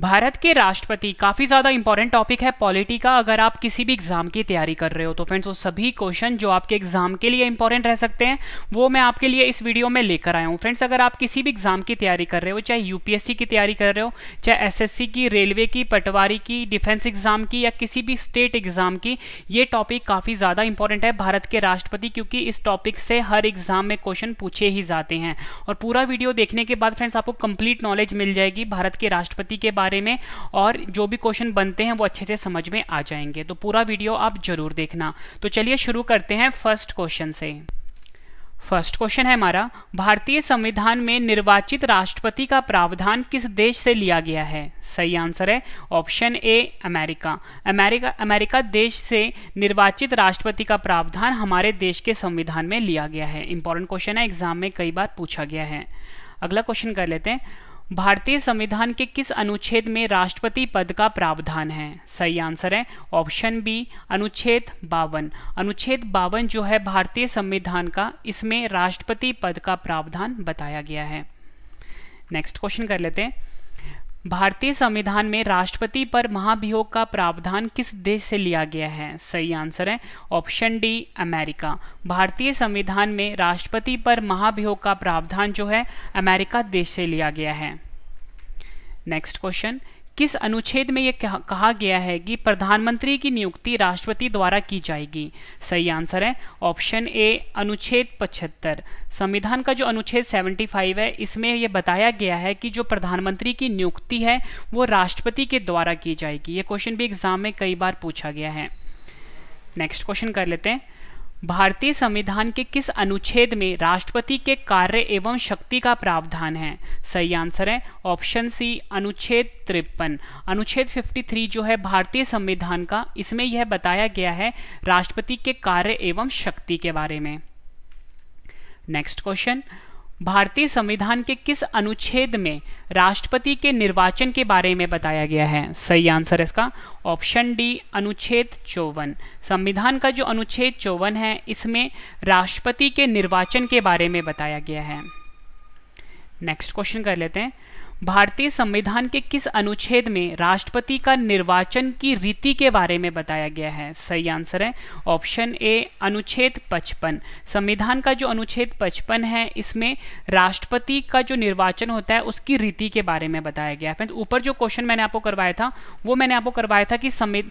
भारत के राष्ट्रपति काफ़ी ज़्यादा इंपॉर्टेंट टॉपिक है पॉलिटी का अगर आप किसी भी एग्ज़ाम की तैयारी कर रहे हो तो फ्रेंड्स वो सभी क्वेश्चन जो आपके एग्ज़ाम के लिए इंपॉर्टेंट रह सकते हैं वो मैं आपके लिए इस वीडियो में लेकर आया हूँ फ्रेंड्स अगर आप किसी भी एग्ज़ाम की तैयारी कर रहे हो चाहे यूपीएससी की तैयारी कर रहे हो चाहे एस की रेलवे की पटवारी की डिफेंस एग्ज़ाम की या किसी भी स्टेट एग्ज़ाम की ये टॉपिक काफ़ी ज़्यादा इंपॉर्टेंट है भारत के राष्ट्रपति क्योंकि इस टॉपिक से हर एग्ज़ाम में क्वेश्चन पूछे ही जाते हैं और पूरा वीडियो देखने के बाद फ्रेंड्स आपको कंप्लीट नॉलेज मिल जाएगी भारत के राष्ट्रपति के बारे बारे में और जो भी क्वेश्चन बनते हैं वो अच्छे से समझ में आ जाएंगे तो पूरा वीडियो आप जरूर देखना तो चलिए शुरू करते हैं फर्स्ट क्वेश्चन से फर्स्ट क्वेश्चन है हमारा भारतीय संविधान में निर्वाचित राष्ट्रपति का प्रावधान किस देश से लिया गया है सही आंसर है option A America America America देश से निर्वाचित राष्ट्रपति का प्रावधान हमारे देश के संविधान में लिया गया है इंपॉर्टेंट क्वेश्चन है एग्जाम में कई बार पूछा गया है अगला क्वेश्चन कर लेते हैं भारतीय संविधान के किस अनुच्छेद में राष्ट्रपति पद का प्रावधान है सही आंसर है ऑप्शन बी अनुच्छेद बावन अनुच्छेद बावन जो है भारतीय संविधान का इसमें राष्ट्रपति पद का प्रावधान बताया गया है नेक्स्ट क्वेश्चन कर लेते हैं भारतीय संविधान में राष्ट्रपति पर महाभियोग का प्रावधान किस देश से लिया गया है सही आंसर है ऑप्शन डी अमेरिका भारतीय संविधान में राष्ट्रपति पर महाभियोग का प्रावधान जो है अमेरिका देश से लिया गया है नेक्स्ट क्वेश्चन किस अनुच्छेद में ये कहा, गया है कि प्रधानमंत्री की नियुक्ति राष्ट्रपति द्वारा की जाएगी सही आंसर है ऑप्शन ए अनुच्छेद 75 संविधान का जो अनुच्छेद 75 है इसमें यह बताया गया है कि जो प्रधानमंत्री की नियुक्ति है वो राष्ट्रपति के द्वारा की जाएगी ये क्वेश्चन भी एग्जाम में कई बार पूछा गया है नेक्स्ट क्वेश्चन कर लेते हैं भारतीय संविधान के किस अनुच्छेद में राष्ट्रपति के कार्य एवं शक्ति का प्रावधान है सही आंसर है ऑप्शन सी अनुच्छेद तिरपन अनुच्छेद 53 जो है भारतीय संविधान का इसमें यह बताया गया है राष्ट्रपति के कार्य एवं शक्ति के बारे में नेक्स्ट क्वेश्चन भारतीय संविधान के किस अनुच्छेद में राष्ट्रपति के निर्वाचन के बारे में बताया गया है सही आंसर इसका ऑप्शन डी अनुच्छेद चौवन संविधान का जो अनुच्छेद चौवन है इसमें राष्ट्रपति के निर्वाचन के बारे में बताया गया है नेक्स्ट क्वेश्चन कर लेते हैं भारतीय संविधान के किस अनुच्छेद में राष्ट्रपति का निर्वाचन की रीति के बारे में बताया गया है सही आंसर है ऑप्शन ए अनुच्छेद 55 संविधान का जो अनुच्छेद 55 है इसमें राष्ट्रपति का जो निर्वाचन होता है उसकी रीति के बारे में बताया गया है ऊपर जो क्वेश्चन मैंने आपको करवाया था वो मैंने आपको करवाया था कि संविधान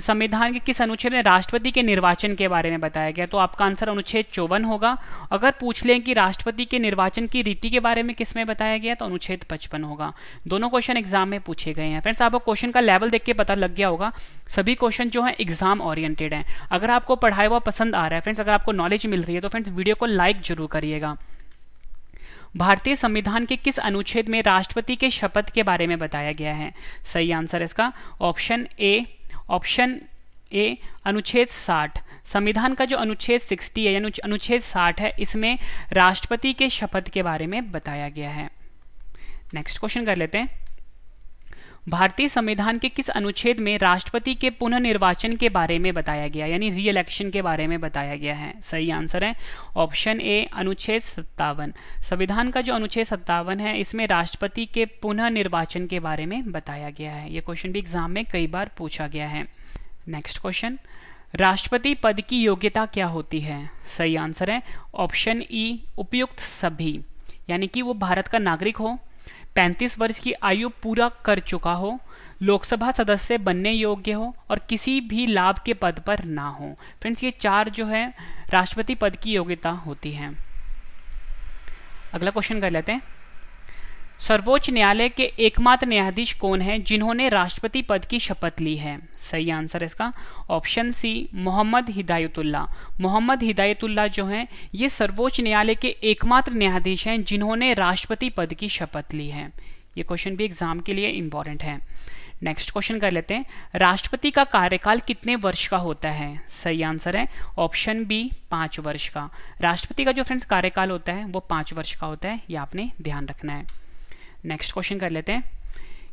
संविधान के किस अनुच्छेद में राष्ट्रपति के निर्वाचन के बारे में बताया गया तो आपका आंसर अनुच्छेद चौवन होगा अगर पूछ लें कि राष्ट्रपति के निर्वाचन की रीति के बारे में किस में बताया गया तो अनुच्छेद पचपन होगा दोनों क्वेश्चन एग्जाम में पूछे गए हैं फ्रेंड्स आपको क्वेश्चन का लेवल देख के पता लग गया होगा सभी क्वेश्चन जो है एग्जाम ओरिएंटेड है अगर आपको पढ़ाया हुआ पसंद आ रहा है फ्रेंड्स अगर आपको नॉलेज मिल रही है तो फ्रेंड्स वीडियो को लाइक जरूर करिएगा भारतीय संविधान के किस अनुच्छेद में राष्ट्रपति के शपथ के बारे में बताया गया है सही आंसर इसका ऑप्शन ए ऑप्शन ए अनुच्छेद 60 संविधान का जो अनुच्छेद 60 है यानी अनुच्छेद 60 है इसमें राष्ट्रपति के शपथ के बारे में बताया गया है नेक्स्ट क्वेश्चन कर लेते हैं भारतीय संविधान के किस अनुच्छेद में राष्ट्रपति के पुनर्निर्वाचन के बारे में बताया गया यानी री इलेक्शन के बारे में बताया गया है सही आंसर है ऑप्शन ए अनुच्छेद सत्तावन संविधान का जो अनुच्छेद सत्तावन है इसमें राष्ट्रपति के पुनर्निर्वाचन के बारे में बताया गया है ये क्वेश्चन भी एग्जाम में कई बार पूछा गया है नेक्स्ट क्वेश्चन राष्ट्रपति पद की योग्यता क्या होती है सही आंसर है ऑप्शन ई e, उपयुक्त सभी यानी कि वो भारत का नागरिक हो पैंतीस वर्ष की आयु पूरा कर चुका हो लोकसभा सदस्य बनने योग्य हो और किसी भी लाभ के पद पर ना हो फ्रेंड्स ये चार जो है राष्ट्रपति पद की योग्यता होती है अगला क्वेश्चन कर लेते हैं सर्वोच्च न्यायालय के एकमात्र न्यायाधीश कौन हैं जिन्होंने राष्ट्रपति पद की शपथ ली है सही आंसर है इसका ऑप्शन सी मोहम्मद हिदायतुल्ला मोहम्मद हिदायतुल्ला जो हैं ये सर्वोच्च न्यायालय के एकमात्र न्यायाधीश हैं जिन्होंने राष्ट्रपति पद की शपथ ली है ये क्वेश्चन भी एग्जाम के लिए इंपॉर्टेंट है नेक्स्ट क्वेश्चन कर लेते हैं राष्ट्रपति का कार्यकाल कितने वर्ष का होता है सही आंसर है ऑप्शन बी पाँच वर्ष का राष्ट्रपति का जो फ्रेंड्स कार्यकाल होता है वो पाँच वर्ष का होता है ये आपने ध्यान रखना है नेक्स्ट क्वेश्चन कर लेते हैं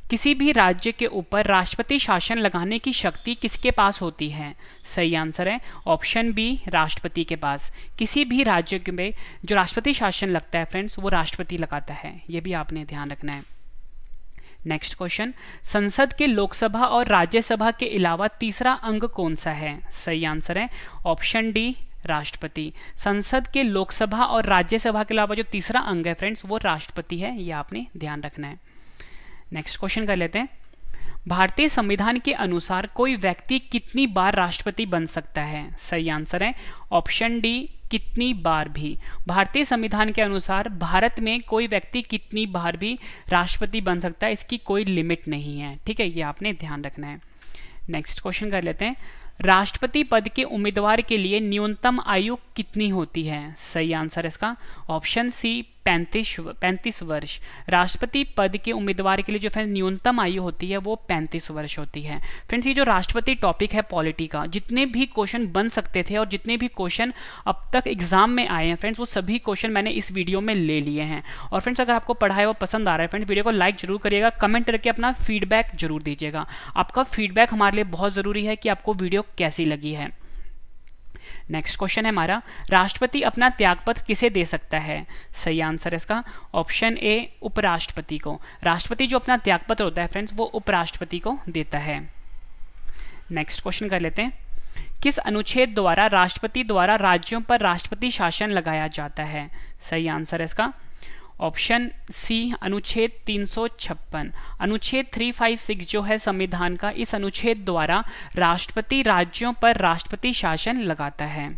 किसी भी राज्य के ऊपर राष्ट्रपति शासन लगाने की शक्ति किसके पास होती है सही आंसर है ऑप्शन बी राष्ट्रपति के पास किसी भी राज्य में जो राष्ट्रपति शासन लगता है फ्रेंड्स वो राष्ट्रपति लगाता है ये भी आपने ध्यान रखना है नेक्स्ट क्वेश्चन संसद के लोकसभा और राज्यसभा के अलावा तीसरा अंग कौन सा है सही आंसर है ऑप्शन डी राष्ट्रपति संसद के लोकसभा और राज्यसभा के अलावा जो तीसरा अंग है फ्रेंड्स वो राष्ट्रपति है ये आपने ध्यान रखना है नेक्स्ट क्वेश्चन कर लेते हैं भारतीय संविधान के अनुसार कोई व्यक्ति कितनी बार राष्ट्रपति बन सकता है सही आंसर है ऑप्शन डी कितनी बार भी भारतीय संविधान के अनुसार भारत में कोई व्यक्ति कितनी बार भी राष्ट्रपति बन सकता है इसकी कोई लिमिट नहीं है ठीक है ये आपने ध्यान रखना है नेक्स्ट क्वेश्चन कर लेते हैं राष्ट्रपति पद के उम्मीदवार के लिए न्यूनतम आयु कितनी होती है सही आंसर इसका ऑप्शन सी पैंतीस पैंतीस वर्ष राष्ट्रपति पद के उम्मीदवार के लिए जो फ्रेंड्स न्यूनतम आयु होती है वो पैंतीस वर्ष होती है फ्रेंड्स ये जो राष्ट्रपति टॉपिक है पॉलिटी का जितने भी क्वेश्चन बन सकते थे और जितने भी क्वेश्चन अब तक एग्जाम में आए हैं फ्रेंड्स वो सभी क्वेश्चन मैंने इस वीडियो में ले लिए हैं और फ्रेंड्स अगर आपको है वो पसंद आ रहा है फ्रेंड्स वीडियो को लाइक जरूर करिएगा कमेंट करके अपना फीडबैक जरूर दीजिएगा आपका फीडबैक हमारे लिए बहुत ज़रूरी है कि आपको वीडियो कैसी लगी है नेक्स्ट क्वेश्चन है हमारा राष्ट्रपति अपना त्यागपत्र किसे दे सकता है सही आंसर है इसका ऑप्शन ए उपराष्ट्रपति को राष्ट्रपति जो अपना त्यागपत्र होता है फ्रेंड्स वो उपराष्ट्रपति को देता है नेक्स्ट क्वेश्चन कर लेते हैं किस अनुच्छेद द्वारा राष्ट्रपति द्वारा राज्यों पर राष्ट्रपति शासन लगाया जाता है सही आंसर है इसका ऑप्शन सी अनुच्छेद 356 अनुच्छेद 356 जो है संविधान का इस अनुच्छेद द्वारा राष्ट्रपति राज्यों पर राष्ट्रपति शासन लगाता है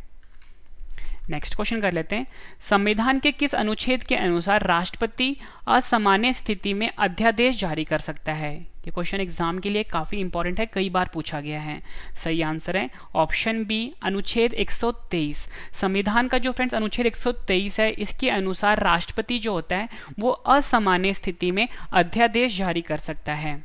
नेक्स्ट क्वेश्चन कर लेते हैं संविधान के किस अनुच्छेद के अनुसार राष्ट्रपति असामान्य स्थिति में अध्यादेश जारी कर सकता है ये क्वेश्चन एग्जाम के लिए काफ़ी इंपॉर्टेंट है कई बार पूछा गया है सही आंसर है ऑप्शन बी अनुच्छेद 123 संविधान का जो फ्रेंड्स अनुच्छेद 123 है इसके अनुसार राष्ट्रपति जो होता है वो असामान्य स्थिति में अध्यादेश जारी कर सकता है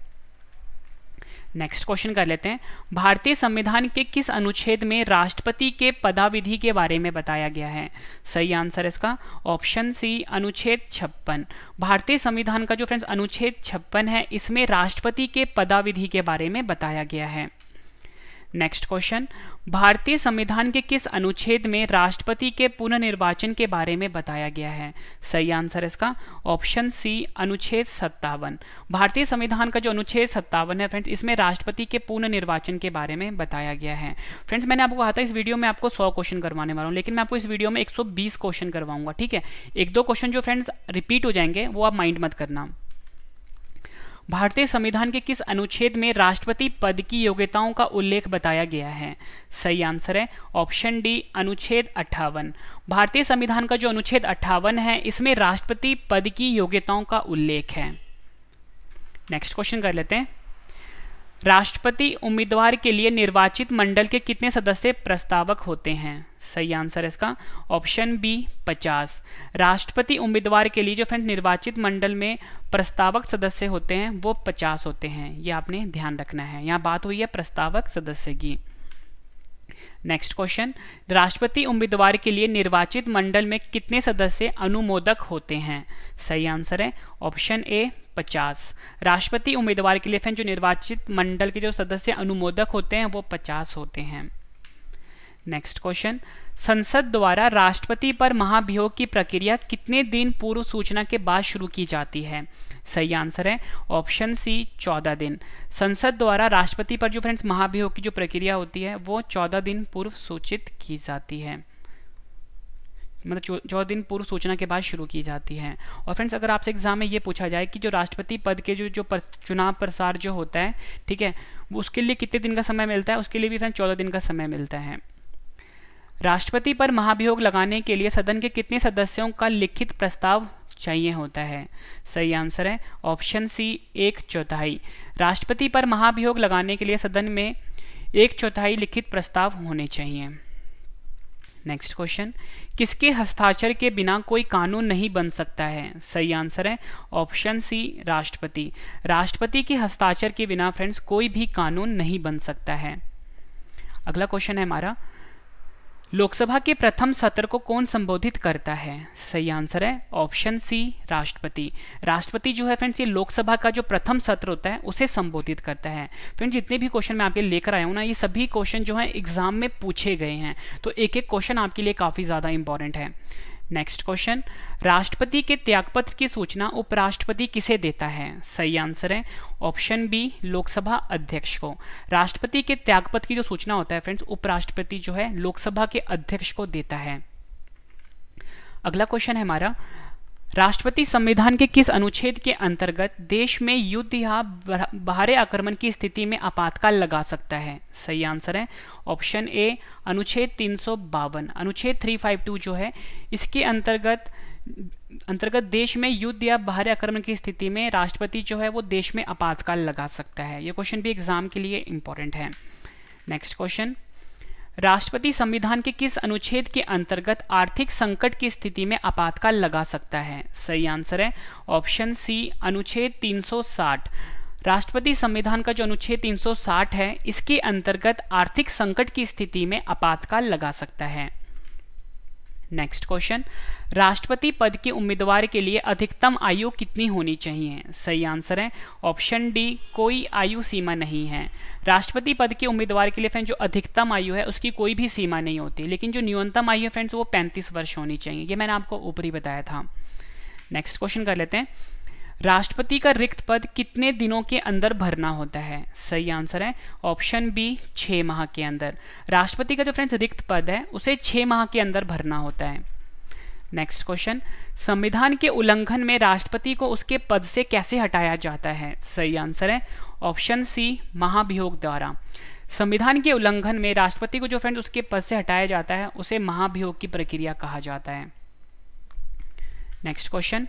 नेक्स्ट क्वेश्चन कर लेते हैं भारतीय संविधान के किस अनुच्छेद में राष्ट्रपति के पदाविधि के बारे में बताया गया है सही आंसर इसका ऑप्शन सी अनुच्छेद छप्पन भारतीय संविधान का जो फ्रेंड्स अनुच्छेद छप्पन है इसमें राष्ट्रपति के पदाविधि के बारे में बताया गया है नेक्स्ट क्वेश्चन भारतीय संविधान के किस अनुच्छेद में राष्ट्रपति के पुनर्निर्वाचन के बारे में बताया गया है सही आंसर इसका ऑप्शन सी अनुच्छेद सत्तावन भारतीय संविधान का जो अनुच्छेद सत्तावन है फ्रेंड्स इसमें राष्ट्रपति के पुनर्निर्वाचन के बारे में बताया गया है फ्रेंड्स मैंने आपको कहा था इस वीडियो में आपको सौ क्वेश्चन करवाने वाला हूँ लेकिन मैं आपको इस वीडियो में एक क्वेश्चन करवाऊंगा ठीक है एक दो क्वेश्चन जो फ्रेंड्स रिपीट हो जाएंगे वो आप माइंड मत करना भारतीय संविधान के किस अनुच्छेद में राष्ट्रपति पद की योग्यताओं का उल्लेख बताया गया है सही आंसर है ऑप्शन डी अनुच्छेद अट्ठावन भारतीय संविधान का जो अनुच्छेद अट्ठावन है इसमें राष्ट्रपति पद की योग्यताओं का उल्लेख है नेक्स्ट क्वेश्चन कर लेते हैं राष्ट्रपति उम्मीदवार के लिए निर्वाचित मंडल के कितने सदस्य प्रस्तावक होते हैं सही आंसर है इसका ऑप्शन बी 50 राष्ट्रपति उम्मीदवार के लिए जो फ्रेंड निर्वाचित मंडल में प्रस्तावक सदस्य होते हैं वो 50 होते हैं ये आपने ध्यान रखना है यहाँ बात हुई है प्रस्तावक सदस्य की नेक्स्ट क्वेश्चन राष्ट्रपति उम्मीदवार के लिए निर्वाचित मंडल में कितने सदस्य अनुमोदक होते हैं सही आंसर है ऑप्शन ए पचास राष्ट्रपति उम्मीदवार के लिए फ्रेंड जो निर्वाचित मंडल के जो सदस्य अनुमोदक होते हैं वो पचास होते हैं नेक्स्ट क्वेश्चन संसद द्वारा राष्ट्रपति पर महाभियोग की प्रक्रिया कितने दिन पूर्व सूचना के बाद शुरू की जाती है सही आंसर है ऑप्शन सी चौदह दिन संसद द्वारा राष्ट्रपति पर जो फ्रेंड्स महाभियोग की जो प्रक्रिया होती है वो चौदह दिन पूर्व सूचित की जाती है मतलब चौदह दिन पूर्व सूचना के बाद शुरू की जाती है और फ्रेंड्स अगर आपसे एग्जाम में ये पूछा जाए कि जो राष्ट्रपति पद के जो जो पर, चुनाव प्रसार जो होता है ठीक है उसके लिए कितने दिन का समय मिलता है उसके लिए भी फ्रेंड्स चौदह दिन का समय मिलता है राष्ट्रपति पर महाभियोग लगाने के लिए सदन के कितने सदस्यों का लिखित प्रस्ताव चाहिए होता है सही आंसर है ऑप्शन सी एक चौथाई राष्ट्रपति पर महाभियोग लगाने के लिए सदन में एक चौथाई लिखित प्रस्ताव होने चाहिए नेक्स्ट क्वेश्चन किसके हस्ताक्षर के बिना कोई कानून नहीं बन सकता है सही आंसर है ऑप्शन सी राष्ट्रपति राष्ट्रपति के हस्ताक्षर के बिना फ्रेंड्स कोई भी कानून नहीं बन सकता है अगला क्वेश्चन है हमारा लोकसभा के प्रथम सत्र को कौन संबोधित करता है सही आंसर है ऑप्शन सी राष्ट्रपति राष्ट्रपति जो है फ्रेंड्स ये लोकसभा का जो प्रथम सत्र होता है उसे संबोधित करता है फ्रेंड्स जितने भी क्वेश्चन मैं आपके लेकर आया हूँ ना ये सभी क्वेश्चन जो है एग्जाम में पूछे गए हैं तो एक एक क्वेश्चन आपके लिए काफ़ी ज़्यादा इंपॉर्टेंट है नेक्स्ट क्वेश्चन राष्ट्रपति के त्यागपत्र की सूचना उपराष्ट्रपति किसे देता है सही आंसर है ऑप्शन बी लोकसभा अध्यक्ष को राष्ट्रपति के त्यागपत्र की जो सूचना होता है फ्रेंड्स उपराष्ट्रपति जो है लोकसभा के अध्यक्ष को देता है अगला क्वेश्चन है हमारा राष्ट्रपति संविधान के किस अनुच्छेद के अंतर्गत देश में युद्ध या बाहरी आक्रमण की स्थिति में आपातकाल लगा सकता है सही आंसर है ऑप्शन ए अनुच्छेद तीन अनुच्छेद 352 जो है इसके अंतर्गत अंतर्गत देश में युद्ध या बाहरी आक्रमण की स्थिति में राष्ट्रपति जो है वो देश में आपातकाल लगा सकता है ये क्वेश्चन भी एग्जाम के लिए इंपॉर्टेंट है नेक्स्ट क्वेश्चन राष्ट्रपति संविधान के किस अनुच्छेद के अंतर्गत आर्थिक संकट की स्थिति में आपातकाल लगा सकता है सही आंसर है ऑप्शन सी अनुच्छेद 360 राष्ट्रपति संविधान का जो अनुच्छेद 360 है इसके अंतर्गत आर्थिक संकट की स्थिति में आपातकाल लगा सकता है नेक्स्ट क्वेश्चन राष्ट्रपति पद के उम्मीदवार के लिए अधिकतम आयु कितनी होनी चाहिए सही आंसर है ऑप्शन डी कोई आयु सीमा नहीं है राष्ट्रपति पद के उम्मीदवार के लिए फ्रेंड जो अधिकतम आयु है उसकी कोई भी सीमा नहीं होती लेकिन जो न्यूनतम आयु है फ्रेंड्स वो पैंतीस वर्ष होनी चाहिए ये मैंने आपको ऊपर ही बताया था नेक्स्ट क्वेश्चन कर लेते हैं राष्ट्रपति का रिक्त पद कितने दिनों के अंदर भरना होता है सही आंसर है ऑप्शन बी छः माह के अंदर राष्ट्रपति का जो फ्रेंड्स रिक्त पद है उसे छः माह के अंदर भरना होता है नेक्स्ट क्वेश्चन संविधान के उल्लंघन में राष्ट्रपति को उसके पद से कैसे हटाया जाता है सही आंसर है ऑप्शन सी महाभियोग द्वारा संविधान के उल्लंघन में राष्ट्रपति को जो फ्रेंड उसके पद से हटाया जाता है उसे महाभियोग की प्रक्रिया कहा जाता है नेक्स्ट क्वेश्चन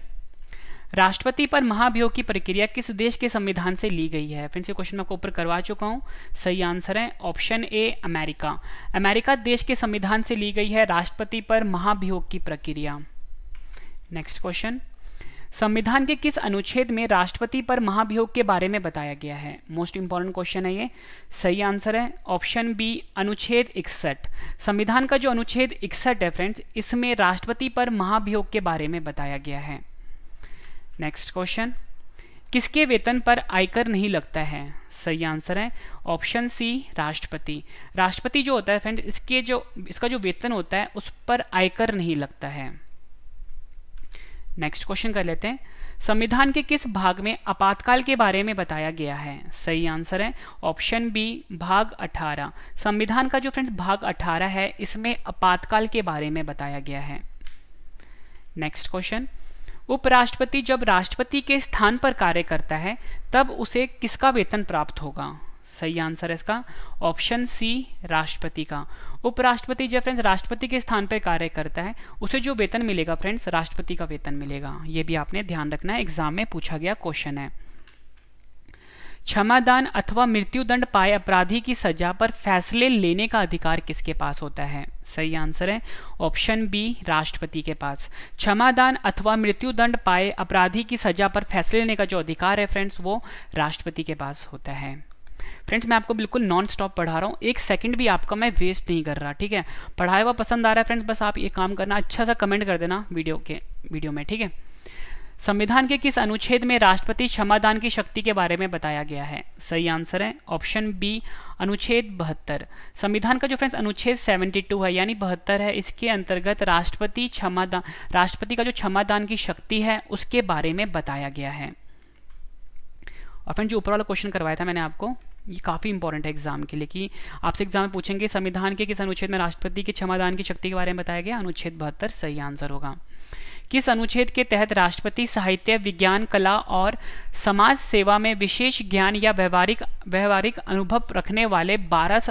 राष्ट्रपति पर महाभियोग की प्रक्रिया किस देश के संविधान से ली गई है फ्रेंड्स ये क्वेश्चन मैं आपको ऊपर करवा चुका हूँ सही आंसर है ऑप्शन ए अमेरिका अमेरिका देश के संविधान से ली गई है राष्ट्रपति पर महाभियोग की प्रक्रिया नेक्स्ट क्वेश्चन संविधान के किस अनुच्छेद में राष्ट्रपति पर महाभियोग के बारे में बताया गया है मोस्ट इंपॉर्टेंट क्वेश्चन है ये सही आंसर है ऑप्शन बी अनुच्छेद इकसठ संविधान का जो अनुच्छेद इकसठ है फ्रेंड्स इसमें राष्ट्रपति पर महाभियोग के बारे में बताया गया है नेक्स्ट क्वेश्चन किसके वेतन पर आयकर नहीं लगता है सही आंसर है ऑप्शन सी राष्ट्रपति राष्ट्रपति जो होता है फ्रेंड इसके जो इसका जो वेतन होता है उस पर आयकर नहीं लगता है नेक्स्ट क्वेश्चन कर लेते हैं संविधान के किस भाग में आपातकाल के बारे में बताया गया है सही आंसर है ऑप्शन बी भाग 18 संविधान का जो फ्रेंड्स भाग 18 है इसमें आपातकाल के बारे में बताया गया है नेक्स्ट क्वेश्चन उपराष्ट्रपति जब राष्ट्रपति के स्थान पर कार्य करता है तब उसे किसका वेतन प्राप्त होगा सही आंसर है इसका ऑप्शन सी राष्ट्रपति का उपराष्ट्रपति जब फ्रेंड्स राष्ट्रपति के स्थान पर कार्य करता है उसे जो वेतन मिलेगा फ्रेंड्स राष्ट्रपति का वेतन मिलेगा ये भी आपने ध्यान रखना है एग्जाम में पूछा गया क्वेश्चन है क्षमादान अथवा मृत्युदंड पाए अपराधी की सजा पर फैसले लेने का अधिकार किसके पास होता है सही आंसर है ऑप्शन बी राष्ट्रपति के पास क्षमादान अथवा मृत्युदंड पाए अपराधी की सजा पर फैसले लेने का जो अधिकार है फ्रेंड्स वो राष्ट्रपति के पास होता है फ्रेंड्स मैं आपको बिल्कुल नॉन स्टॉप पढ़ा रहा हूँ एक सेकंड भी आपका मैं वेस्ट नहीं कर रहा ठीक है पढ़ाया हुआ पसंद आ रहा है फ्रेंड्स बस आप ये काम करना अच्छा सा कमेंट कर देना वीडियो के वीडियो में ठीक है संविधान के किस अनुच्छेद में राष्ट्रपति क्षमादान की शक्ति के बारे में बताया गया है सही आंसर है ऑप्शन बी अनुच्छेद बहत्तर संविधान का जो फ्रेंड्स अनुच्छेद 72 है यानी बहत्तर है इसके अंतर्गत राष्ट्रपति क्षमादान राष्ट्रपति का जो क्षमादान की शक्ति है उसके बारे में बताया गया है और फ्रेंड जो ऊपर वाला क्वेश्चन करवाया था मैंने आपको ये काफ़ी इंपॉर्टेंट है एग्जाम के लिए कि आपसे एग्जाम में पूछेंगे संविधान के किस अनुच्छेद में राष्ट्रपति के क्षमादान की शक्ति के बारे में बताया गया अनुच्छेद बहत्तर सही आंसर होगा किस अनुच्छेद के तहत राष्ट्रपति साहित्य विज्ञान कला और समाज सेवा में विशेष ज्ञान या व्यवहारिक व्यवहारिक अनुभव रखने वाले 12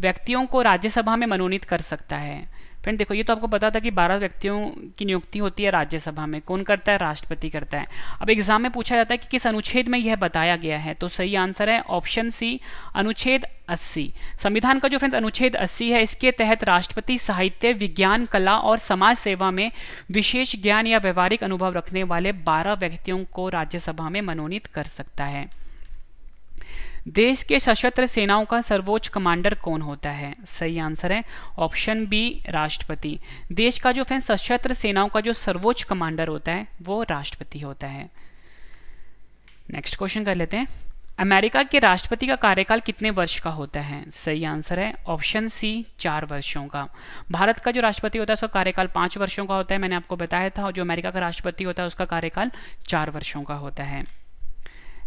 व्यक्तियों को राज्यसभा में मनोनीत कर सकता है फ्रेंड देखो ये तो आपको पता था कि बारह व्यक्तियों की नियुक्ति होती है राज्यसभा में कौन करता है राष्ट्रपति करता है अब एग्जाम में पूछा जाता है कि किस अनुच्छेद में यह बताया गया है तो सही आंसर है ऑप्शन सी अनुच्छेद 80 संविधान का जो फ्रेंड्स अनुच्छेद 80 है इसके तहत राष्ट्रपति साहित्य विज्ञान कला और समाज सेवा में विशेष ज्ञान या व्यवहारिक अनुभव रखने वाले बारह व्यक्तियों को राज्यसभा में मनोनीत कर सकता है देश के सशस्त्र सेनाओं का सर्वोच्च कमांडर कौन होता है सही आंसर है ऑप्शन बी राष्ट्रपति देश का जो फैन सशस्त्र सेनाओं का जो सर्वोच्च कमांडर होता है वो राष्ट्रपति होता है नेक्स्ट क्वेश्चन कर लेते हैं अमेरिका के राष्ट्रपति का कार्यकाल कितने वर्ष का होता है सही आंसर है ऑप्शन सी चार वर्षों का भारत का जो राष्ट्रपति होता है उसका कार्यकाल पाँच वर्षों का होता है मैंने आपको बताया था और जो अमेरिका का राष्ट्रपति होता है उसका कार्यकाल चार वर्षों का होता है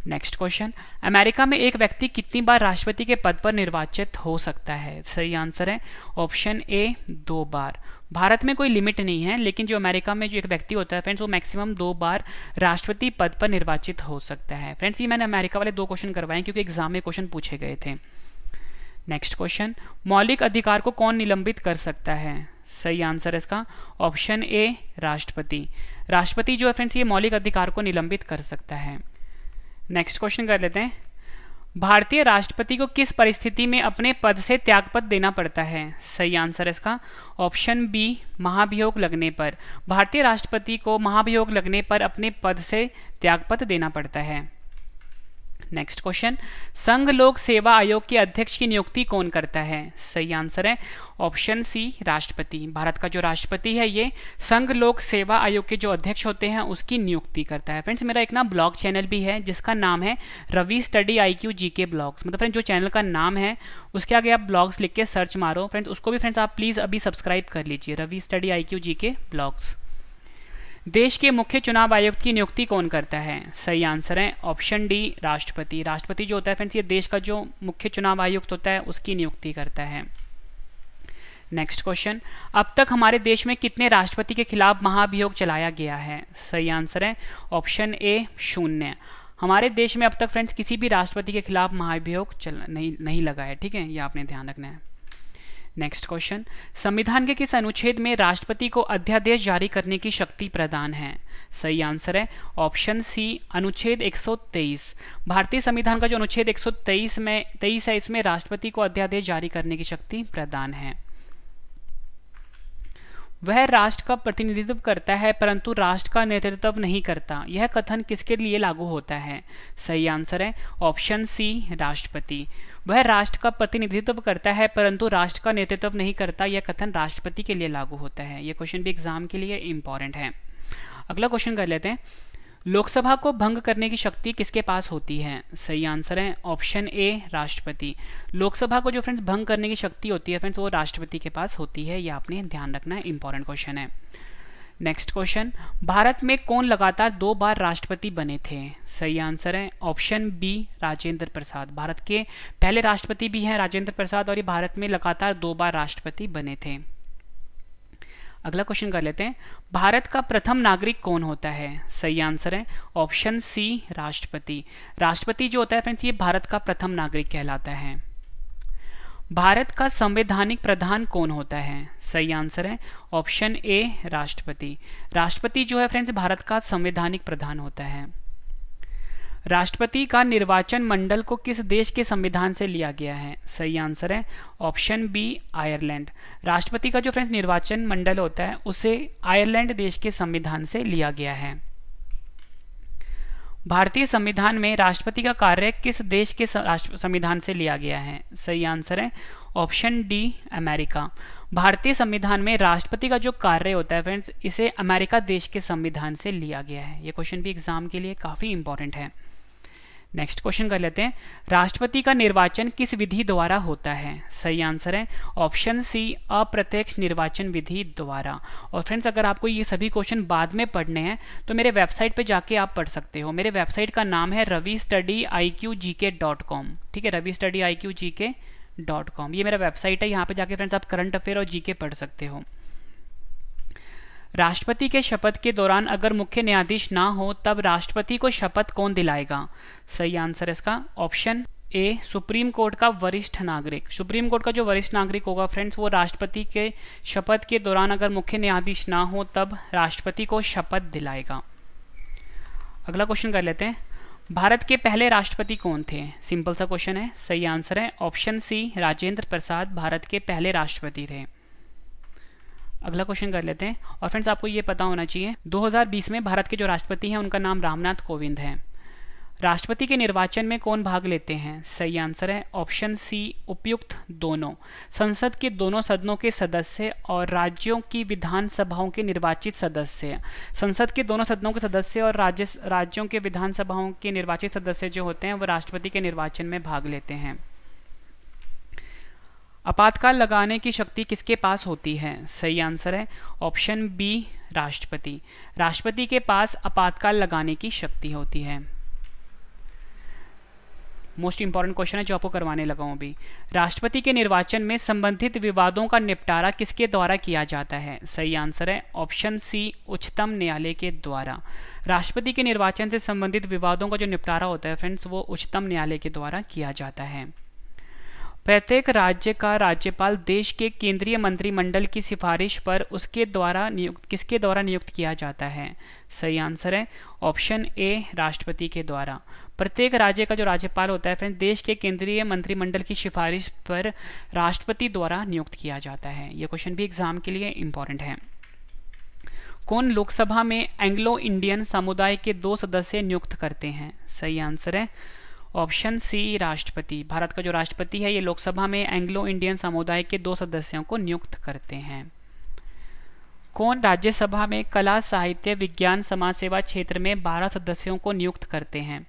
नेक्स्ट क्वेश्चन अमेरिका में एक व्यक्ति कितनी बार राष्ट्रपति के पद पर निर्वाचित हो सकता है सही आंसर है ऑप्शन ए दो बार भारत में कोई लिमिट नहीं है लेकिन जो अमेरिका में जो एक व्यक्ति होता है फ्रेंड्स वो मैक्सिमम दो बार राष्ट्रपति पद पर निर्वाचित हो सकता है फ्रेंड्स ये मैंने अमेरिका वाले दो क्वेश्चन करवाए क्योंकि एग्जाम में क्वेश्चन पूछे गए थे नेक्स्ट क्वेश्चन मौलिक अधिकार को कौन निलंबित कर सकता है सही आंसर है इसका ऑप्शन ए राष्ट्रपति राष्ट्रपति जो है फ्रेंड्स ये मौलिक अधिकार को निलंबित कर सकता है नेक्स्ट क्वेश्चन कर लेते हैं भारतीय राष्ट्रपति को किस परिस्थिति में अपने पद से त्यागपत्र देना पड़ता है सही आंसर है इसका ऑप्शन बी महाभियोग लगने पर भारतीय राष्ट्रपति को महाभियोग लगने पर अपने पद से त्यागपत्र देना पड़ता है नेक्स्ट क्वेश्चन संघ लोक सेवा आयोग के अध्यक्ष की नियुक्ति कौन करता है सही आंसर है ऑप्शन सी राष्ट्रपति भारत का जो राष्ट्रपति है ये संघ लोक सेवा आयोग के जो अध्यक्ष होते हैं उसकी नियुक्ति करता है फ्रेंड्स मेरा एक ना ब्लॉग चैनल भी है जिसका नाम है Ravi study I Q G K blogs मतलब फ्रेंड जो चैनल का नाम है उसके आगे आप ब्लॉग्स लिख के सर्च मारो फ्रेंड्स उसको भी फ्रेंड्स आप प्लीज़ अभी सब्सक्राइब कर लीजिए Ravi study I Q G K blogs देश के मुख्य चुनाव आयुक्त की नियुक्ति कौन करता है सही आंसर है ऑप्शन डी राष्ट्रपति राष्ट्रपति जो होता है फ्रेंड्स ये देश का जो मुख्य चुनाव आयुक्त होता है उसकी नियुक्ति करता है नेक्स्ट क्वेश्चन अब तक हमारे देश में कितने राष्ट्रपति के खिलाफ महाभियोग चलाया गया है सही आंसर है ऑप्शन ए शून्य हमारे देश में अब तक फ्रेंड्स किसी भी राष्ट्रपति के खिलाफ महाभियोग चल नहीं नहीं लगा है ठीक है ये आपने ध्यान रखना है नेक्स्ट क्वेश्चन संविधान के किस अनुच्छेद में राष्ट्रपति को अध्यादेश जारी करने की शक्ति प्रदान है सही आंसर है ऑप्शन सी अनुच्छेद 123 भारतीय संविधान का जो अनुच्छेद 123 में तेईस है इसमें राष्ट्रपति को अध्यादेश जारी करने की शक्ति प्रदान है वह राष्ट्र का प्रतिनिधित्व करता है परंतु राष्ट्र का नेतृत्व नहीं करता यह कथन किसके लिए लागू होता है सही आंसर है ऑप्शन सी राष्ट्रपति वह राष्ट्र का प्रतिनिधित्व करता है परंतु राष्ट्र का नेतृत्व नहीं करता यह कथन राष्ट्रपति के लिए लागू होता है यह क्वेश्चन भी एग्जाम के लिए इंपॉर्टेंट है अगला क्वेश्चन कर लेते हैं लोकसभा को भंग करने की शक्ति किसके पास होती है सही आंसर है ऑप्शन ए राष्ट्रपति लोकसभा को जो फ्रेंड्स भंग करने की शक्ति होती है फ्रेंड्स वो राष्ट्रपति के पास होती है यह आपने ध्यान रखना है इंपॉर्टेंट क्वेश्चन है नेक्स्ट क्वेश्चन भारत में कौन लगातार दो बार राष्ट्रपति बने थे सही आंसर है ऑप्शन बी राजेंद्र प्रसाद भारत के पहले राष्ट्रपति भी हैं राजेंद्र प्रसाद और ये भारत में लगातार दो बार राष्ट्रपति बने थे अगला क्वेश्चन कर लेते हैं भारत का प्रथम नागरिक कौन होता है सही आंसर है ऑप्शन सी राष्ट्रपति राष्ट्रपति जो होता है फ्रेंड्स ये भारत का प्रथम नागरिक कहलाता है भारत का संवैधानिक प्रधान कौन होता है सही आंसर है ऑप्शन ए राष्ट्रपति राष्ट्रपति जो है फ्रेंड्स भारत का संवैधानिक प्रधान होता है राष्ट्रपति का निर्वाचन मंडल को किस देश के संविधान से लिया गया है सही आंसर है ऑप्शन बी आयरलैंड राष्ट्रपति का जो फ्रेंड्स निर्वाचन मंडल होता है उसे आयरलैंड देश के संविधान से लिया गया है भारतीय संविधान में राष्ट्रपति का कार्य किस देश के संविधान से लिया गया है सही आंसर है ऑप्शन डी अमेरिका भारतीय संविधान में राष्ट्रपति का जो कार्य होता है फ्रेंड्स इसे अमेरिका देश के संविधान से लिया गया है ये क्वेश्चन भी एग्जाम के लिए काफ़ी इंपॉर्टेंट है नेक्स्ट क्वेश्चन कर लेते हैं राष्ट्रपति का निर्वाचन किस विधि द्वारा होता है सही आंसर है ऑप्शन सी अप्रत्यक्ष निर्वाचन विधि द्वारा और फ्रेंड्स अगर आपको ये सभी क्वेश्चन बाद में पढ़ने हैं तो मेरे वेबसाइट पे जाके आप पढ़ सकते हो मेरे वेबसाइट का नाम है Ravi study I Q G K dot com ठीक है Ravi study I Q G K dot com ये मेरा वेबसाइट है यहाँ पे जाके फ्रेंड्स आप करंट अफेयर और के पढ़ सकते हो राष्ट्रपति के शपथ के दौरान अगर मुख्य न्यायाधीश ना हो तब राष्ट्रपति को शपथ कौन दिलाएगा सही आंसर इसका ऑप्शन ए सुप्रीम कोर्ट का वरिष्ठ नागरिक सुप्रीम कोर्ट का जो वरिष्ठ नागरिक होगा फ्रेंड्स वो राष्ट्रपति के शपथ के दौरान अगर मुख्य न्यायाधीश ना हो तब राष्ट्रपति को शपथ दिलाएगा अगला क्वेश्चन कर लेते हैं भारत के पहले राष्ट्रपति कौन थे सिंपल सा क्वेश्चन है सही आंसर है ऑप्शन सी राजेंद्र प्रसाद भारत के पहले राष्ट्रपति थे अगला क्वेश्चन कर लेते हैं और फ्रेंड्स आपको ये पता होना चाहिए 2020 में भारत के जो राष्ट्रपति हैं उनका नाम रामनाथ कोविंद है राष्ट्रपति के निर्वाचन में कौन भाग लेते हैं सही आंसर है ऑप्शन सी उपयुक्त दोनों संसद के दोनों सदनों के सदस्य और राज्यों की विधानसभाओं के निर्वाचित सदस्य संसद के दोनों सदनों के सदस्य और राज्य राज्यों के विधानसभाओं के निर्वाचित सदस्य जो होते हैं वो राष्ट्रपति के निर्वाचन में भाग लेते हैं आपातकाल लगाने की शक्ति किसके पास होती है सही आंसर है ऑप्शन बी राष्ट्रपति राष्ट्रपति के पास आपातकाल लगाने की शक्ति होती है मोस्ट इंपॉर्टेंट क्वेश्चन है जो आपको करवाने लगा हूं अभी राष्ट्रपति के निर्वाचन में संबंधित विवादों का निपटारा किसके द्वारा किया जाता है सही आंसर है ऑप्शन सी उच्चतम न्यायालय के द्वारा राष्ट्रपति के निर्वाचन से संबंधित विवादों का जो निपटारा होता है फ्रेंड्स वो उच्चतम न्यायालय के द्वारा किया जाता है प्रत्येक राज्य का राज्यपाल देश के केंद्रीय मंत्रिमंडल की सिफारिश पर उसके द्वारा नियुक्त किसके द्वारा नियुक्त किया जाता है सही आंसर है ऑप्शन ए राष्ट्रपति के द्वारा प्रत्येक राज्य का जो राज्यपाल होता है फ्रेंड देश के केंद्रीय मंत्रिमंडल की सिफारिश पर राष्ट्रपति द्वारा नियुक्त किया जाता है ये क्वेश्चन भी एग्जाम के लिए इंपॉर्टेंट है कौन लोकसभा में एंग्लो इंडियन समुदाय के दो सदस्य नियुक्त करते हैं सही आंसर है ऑप्शन सी राष्ट्रपति भारत का जो राष्ट्रपति है ये लोकसभा में एंग्लो इंडियन समुदाय के दो सदस्यों को नियुक्त करते हैं कौन राज्यसभा में कला साहित्य विज्ञान समाज सेवा क्षेत्र में 12 सदस्यों को नियुक्त करते हैं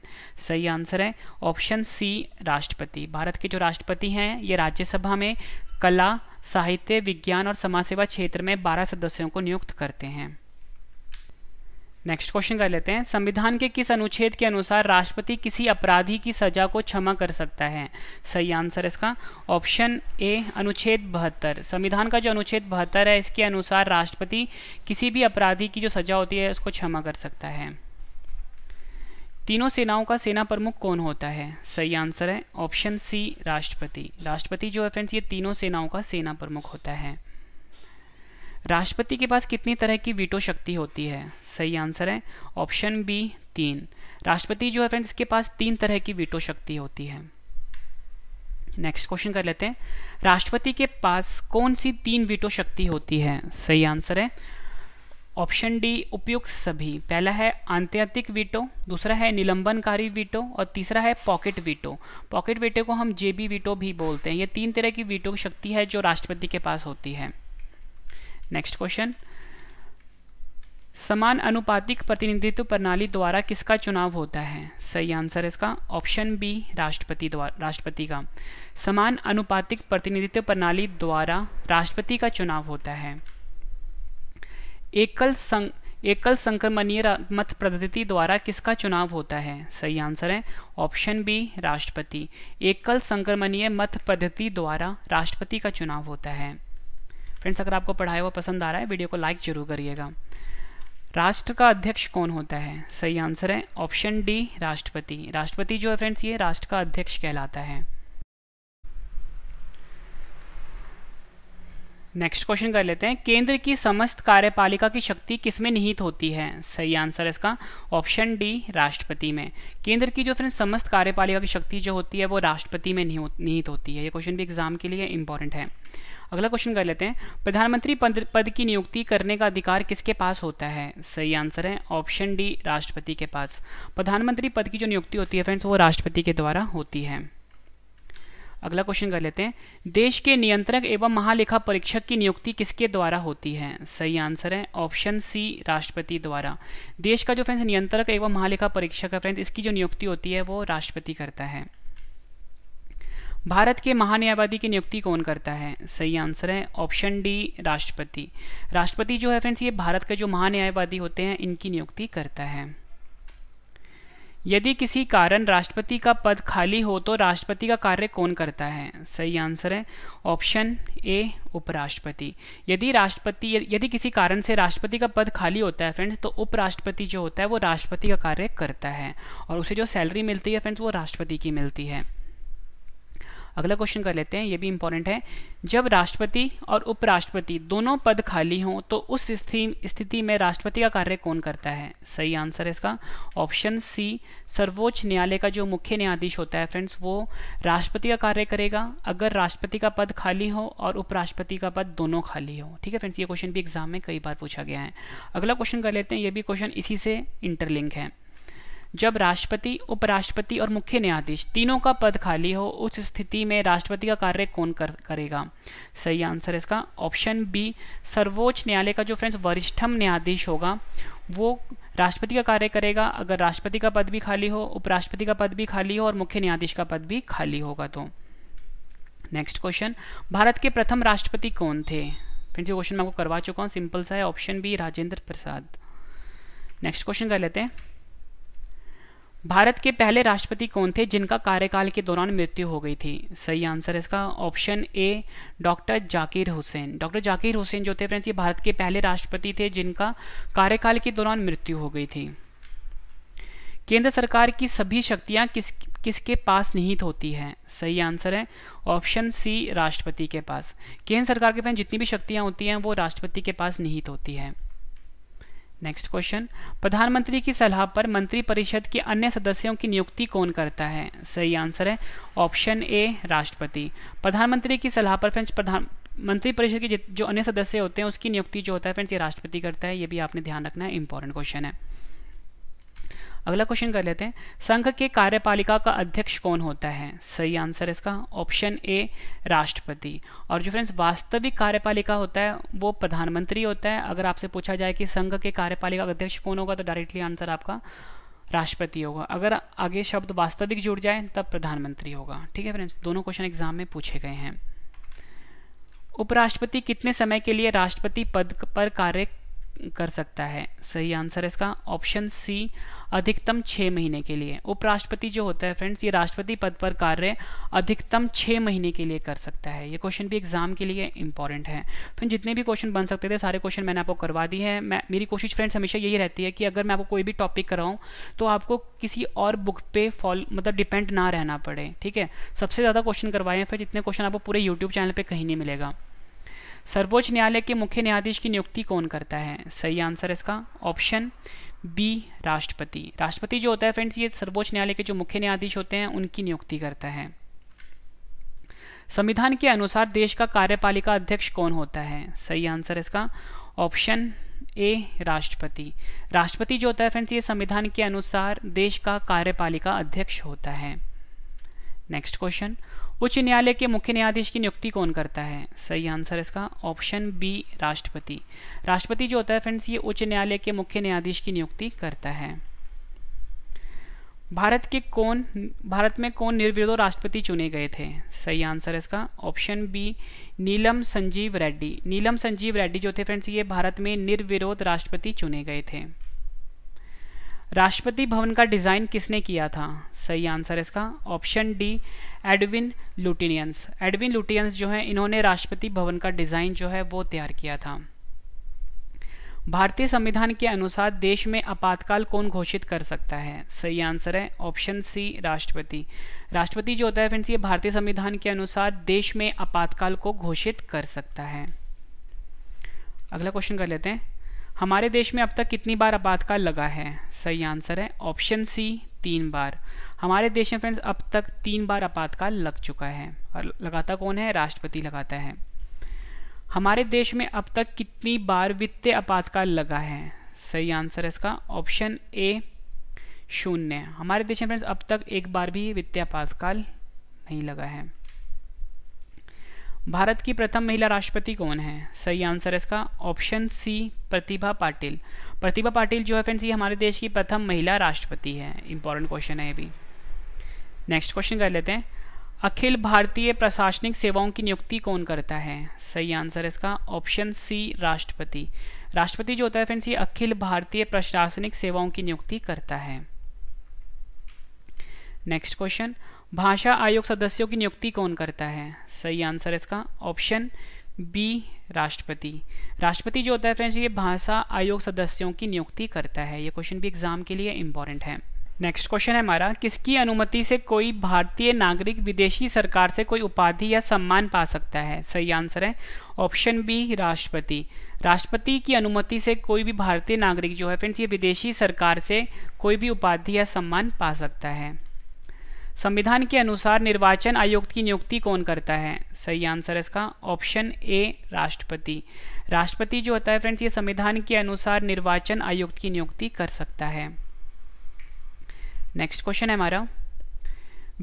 सही आंसर है ऑप्शन सी राष्ट्रपति भारत के जो राष्ट्रपति हैं ये राज्यसभा में कला साहित्य विज्ञान और समाज सेवा क्षेत्र में 12 सदस्यों को नियुक्त करते हैं नेक्स्ट क्वेश्चन कर लेते हैं संविधान के किस अनुच्छेद के अनुसार राष्ट्रपति किसी अपराधी की सजा को क्षमा कर सकता है सही आंसर इसका ऑप्शन ए अनुच्छेद बहत्तर संविधान का जो अनुच्छेद बहत्तर है इसके अनुसार राष्ट्रपति किसी भी अपराधी की जो सजा होती है उसको क्षमा कर सकता है तीनों सेनाओं का सेना प्रमुख कौन होता है सही आंसर है ऑप्शन सी राष्ट्रपति राष्ट्रपति जो है फ्रेंड्स ये तीनों सेनाओं का सेना प्रमुख होता है राष्ट्रपति के पास कितनी तरह की वीटो शक्ति होती है सही आंसर है ऑप्शन बी तीन राष्ट्रपति जो है फ्रेंड्स इसके पास तीन तरह की वीटो शक्ति होती है नेक्स्ट क्वेश्चन कर लेते हैं राष्ट्रपति के पास कौन सी तीन वीटो शक्ति होती है सही आंसर है ऑप्शन डी उपयुक्त सभी पहला है आंत्यतिक वीटो दूसरा है निलंबनकारी वीटो और तीसरा है पॉकेट वीटो पॉकेट वीटो को हम जेबी वीटो भी बोलते हैं ये तीन तरह की वीटो की शक्ति है जो राष्ट्रपति के पास होती है नेक्स्ट क्वेश्चन समान अनुपातिक प्रतिनिधित्व प्रणाली द्वारा किसका चुनाव होता है सही आंसर इसका ऑप्शन बी राष्ट्रपति द्वारा राष्ट्रपति का समान अनुपातिक प्रतिनिधित्व प्रणाली द्वारा राष्ट्रपति का चुनाव होता है एकल संघ एकल संक्रमणीय मत पद्धति द्वारा किसका चुनाव होता है सही आंसर है ऑप्शन बी राष्ट्रपति एकल संक्रमणीय मत पद्धति द्वारा राष्ट्रपति का चुनाव होता है फ्रेंड्स अगर आपको पढ़ाया हुआ पसंद आ रहा है वीडियो को लाइक जरूर करिएगा राष्ट्र का अध्यक्ष कौन होता है सही आंसर है ऑप्शन डी राष्ट्रपति राष्ट्रपति जो है फ्रेंड्स ये राष्ट्र का अध्यक्ष कहलाता है नेक्स्ट क्वेश्चन कर लेते हैं केंद्र की समस्त कार्यपालिका की शक्ति किसमें निहित होती है सही आंसर इसका ऑप्शन डी राष्ट्रपति में केंद्र की जो फ्रेंड समस्त कार्यपालिका की शक्ति जो होती है वो राष्ट्रपति में निहित होती है ये क्वेश्चन भी एग्जाम के लिए इंपॉर्टेंट है अगला क्वेश्चन कर लेते हैं प्रधानमंत्री पद की नियुक्ति करने का अधिकार किसके पास होता है सही आंसर है ऑप्शन डी राष्ट्रपति के पास प्रधानमंत्री पद की जो नियुक्ति होती है फ्रेंड्स वो राष्ट्रपति के द्वारा होती है अगला क्वेश्चन कर लेते हैं देश के नियंत्रक एवं महालेखा परीक्षक की नियुक्ति किसके द्वारा होती है सही आंसर है ऑप्शन सी राष्ट्रपति द्वारा देश का जो फ्रेंड्स नियंत्रक एवं महालेखा परीक्षक है फ्रेंड्स इसकी जो नियुक्ति होती है वो राष्ट्रपति करता है भारत के महान्यायवादी की नियुक्ति कौन करता है सही आंसर है ऑप्शन डी राष्ट्रपति राष्ट्रपति जो है फ्रेंड्स ये भारत के जो महान्यायवादी होते हैं इनकी नियुक्ति करता है यदि किसी कारण राष्ट्रपति का पद खाली हो तो राष्ट्रपति का कार्य कौन करता है सही आंसर है ऑप्शन ए उपराष्ट्रपति यदि राष्ट्रपति यदि किसी कारण से राष्ट्रपति का पद खाली होता है फ्रेंड्स तो उपराष्ट्रपति जो होता है वो राष्ट्रपति का कार्य करता है और उसे जो सैलरी मिलती है फ्रेंड्स वो राष्ट्रपति की मिलती है अगला क्वेश्चन कर लेते हैं ये भी इंपॉर्टेंट है जब राष्ट्रपति और उपराष्ट्रपति दोनों पद खाली हों तो उस स्थिति में राष्ट्रपति का कार्य कौन करता है सही आंसर है इसका ऑप्शन सी सर्वोच्च न्यायालय का जो मुख्य न्यायाधीश होता है फ्रेंड्स वो राष्ट्रपति का कार्य करेगा अगर राष्ट्रपति का पद खाली हो और उपराष्ट्रपति का पद दोनों खाली हो ठीक है फ्रेंड्स ये क्वेश्चन भी एग्जाम में कई बार पूछा गया है अगला क्वेश्चन कर लेते हैं ये भी क्वेश्चन इसी से इंटरलिंक है जब राष्ट्रपति उपराष्ट्रपति और मुख्य न्यायाधीश तीनों का पद खाली हो उस स्थिति में राष्ट्रपति का कार्य कौन कर, करेगा सही आंसर इसका ऑप्शन बी सर्वोच्च न्यायालय का जो फ्रेंड्स वरिष्ठम न्यायाधीश होगा वो राष्ट्रपति का कार्य करेगा अगर राष्ट्रपति का पद भी खाली हो उपराष्ट्रपति का पद भी खाली हो और मुख्य न्यायाधीश का पद भी खाली होगा तो नेक्स्ट क्वेश्चन भारत के प्रथम राष्ट्रपति कौन थे फ्रेंड्स ये क्वेश्चन मैं आपको करवा चुका हूँ सिंपल सा है option B Rajendra Prasad next question कर लेते हैं भारत के पहले राष्ट्रपति कौन थे जिनका कार्यकाल के दौरान मृत्यु हो गई थी सही आंसर है इसका option A doctor Zakir Hussain doctor Zakir Hussain जो थे फ्रेंड्स ये भारत के पहले राष्ट्रपति थे जिनका कार्यकाल के दौरान मृत्यु हो गई थी केंद्र सरकार की सभी शक्तियां किस किसके पास निहित होती है सही आंसर है ऑप्शन सी राष्ट्रपति के पास केंद्र सरकार के फ्रेंड जितनी भी शक्तियां होती हैं वो राष्ट्रपति के पास निहित होती है नेक्स्ट क्वेश्चन प्रधानमंत्री की सलाह पर मंत्रिपरिषद के अन्य सदस्यों की नियुक्ति कौन करता है सही आंसर है ऑप्शन ए राष्ट्रपति प्रधानमंत्री की सलाह पर फ्रेंड्स प्रधान मंत्रिपरिषद के जो अन्य सदस्य होते हैं उसकी नियुक्ति जो होता है फ्रेंड्स ये राष्ट्रपति करता है ये भी आपने ध्यान रखना है इंपॉर्टेंट क्वेश्चन है अगला क्वेश्चन कर लेते हैं संघ के कार्यपालिका का अध्यक्ष कौन होता है सही आंसर है इसका ऑप्शन ए राष्ट्रपति और जो फ्रेंड्स वास्तविक कार्यपालिका होता है वो प्रधानमंत्री होता है अगर आपसे पूछा जाए कि संघ के कार्यपालिका का अध्यक्ष कौन होगा तो डायरेक्टली आंसर आपका राष्ट्रपति होगा अगर आगे शब्द वास्तविक जुड़ जाए तब प्रधानमंत्री होगा ठीक है फ्रेंड्स दोनों क्वेश्चन एग्जाम में पूछे गए हैं उपराष्ट्रपति कितने समय के लिए राष्ट्रपति पद पर कार्य कर सकता है सही आंसर इसका ऑप्शन सी अधिकतम छः महीने के लिए उपराष्ट्रपति जो होता है फ्रेंड्स ये राष्ट्रपति पद पर कार्य अधिकतम छः महीने के लिए कर सकता है ये क्वेश्चन भी एग्जाम के लिए इंपॉर्टेंट है फ्रेंड जितने भी क्वेश्चन बन सकते थे सारे क्वेश्चन मैंने आपको करवा दी है मैं मेरी कोशिश फ्रेंड्स हमेशा यही रहती है कि अगर मैं आपको कोई भी टॉपिक कराऊँ तो आपको किसी और बुक पे फॉल मतलब डिपेंड ना रहना पड़े ठीक है सबसे ज़्यादा क्वेश्चन करवाए फिर जितने क्वेश्चन आपको पूरे यूट्यूब चैनल पर कहीं नहीं मिलेगा सर्वोच्च न्यायालय के मुख्य न्यायाधीश की नियुक्ति कौन करता है सही आंसर इसका ऑप्शन बी राष्ट्रपति राष्ट्रपति जो होता है फ्रेंड्स ये सर्वोच्च न्यायालय के जो मुख्य न्यायाधीश होते हैं उनकी नियुक्ति करता है संविधान के अनुसार देश का कार्यपालिका अध्यक्ष कौन होता है सही आंसर इसका ऑप्शन ए राष्ट्रपति राष्ट्रपति जो होता है फ्रेंड्स ये संविधान के अनुसार देश का कार्यपालिका अध्यक्ष होता है नेक्स्ट क्वेश्चन उच्च न्यायालय के मुख्य न्यायाधीश की नियुक्ति कौन करता है सही आंसर इसका ऑप्शन बी राष्ट्रपति राष्ट्रपति जो होता है फ्रेंड्स ये उच्च न्यायालय के मुख्य न्यायाधीश की नियुक्ति करता है भारत के कौन भारत में कौन निर्विरोध राष्ट्रपति चुने गए थे सही आंसर इसका ऑप्शन बी नीलम संजीव रेड्डी नीलम संजीव रेड्डी जो थे फ्रेंड्स ये भारत में निर्विरोध राष्ट्रपति चुने गए थे राष्ट्रपति भवन का डिज़ाइन किसने किया था सही आंसर है इसका option D Edwin Lutyens Edwin Lutyens जो है इन्होंने राष्ट्रपति भवन का डिज़ाइन जो है वो तैयार किया था भारतीय संविधान के अनुसार देश में आपातकाल कौन घोषित कर सकता है सही आंसर है ऑप्शन सी राष्ट्रपति राष्ट्रपति जो होता है फ्रेंड्स ये भारतीय संविधान के अनुसार देश में आपातकाल को घोषित कर सकता है अगला क्वेश्चन कर लेते हैं हमारे देश में अब तक कितनी बार आपातकाल लगा है सही आंसर है ऑप्शन सी तीन बार हमारे देश में फ्रेंड्स अब तक तीन बार आपातकाल लग चुका है और लगाता कौन है राष्ट्रपति लगाता है हमारे देश में अब तक कितनी बार वित्तीय आपातकाल लगा है सही आंसर है इसका ऑप्शन ए शून्य हमारे देश में फ्रेंड्स अब तक एक बार भी वित्तीय आपातकाल नहीं लगा है भारत की प्रथम महिला राष्ट्रपति कौन है सही आंसर है इसका ऑप्शन सी प्रतिभा पाटिल प्रतिभा पाटिल जो है फ्रेंड्स ये हमारे देश की प्रथम महिला राष्ट्रपति है इंपॉर्टेंट क्वेश्चन है ये भी नेक्स्ट क्वेश्चन कर लेते हैं अखिल भारतीय प्रशासनिक सेवाओं की नियुक्ति कौन करता है सही आंसर है इसका ऑप्शन सी राष्ट्रपति राष्ट्रपति जो होता है फ्रेंड्स ये अखिल भारतीय प्रशासनिक सेवाओं की नियुक्ति करता है नेक्स्ट क्वेश्चन भाषा आयोग सदस्यों की नियुक्ति कौन करता है सही आंसर इसका ऑप्शन बी राष्ट्रपति राष्ट्रपति जो होता है फ्रेंड्स ये भाषा आयोग सदस्यों की नियुक्ति करता है ये क्वेश्चन भी एग्जाम के लिए इंपॉर्टेंट है नेक्स्ट क्वेश्चन है हमारा किसकी अनुमति से कोई भारतीय नागरिक विदेशी सरकार से कोई उपाधि या सम्मान पा सकता है सही आंसर है ऑप्शन बी राष्ट्रपति राष्ट्रपति की अनुमति से कोई भी भारतीय नागरिक जो है फ्रेंड्स ये विदेशी सरकार से कोई भी उपाधि या सम्मान पा सकता है संविधान के अनुसार निर्वाचन आयोग की नियुक्ति कौन करता है सही आंसर है इसका ऑप्शन ए राष्ट्रपति राष्ट्रपति जो होता है फ्रेंड्स ये संविधान के अनुसार निर्वाचन आयुक्त की नियुक्ति कर सकता है नेक्स्ट क्वेश्चन है हमारा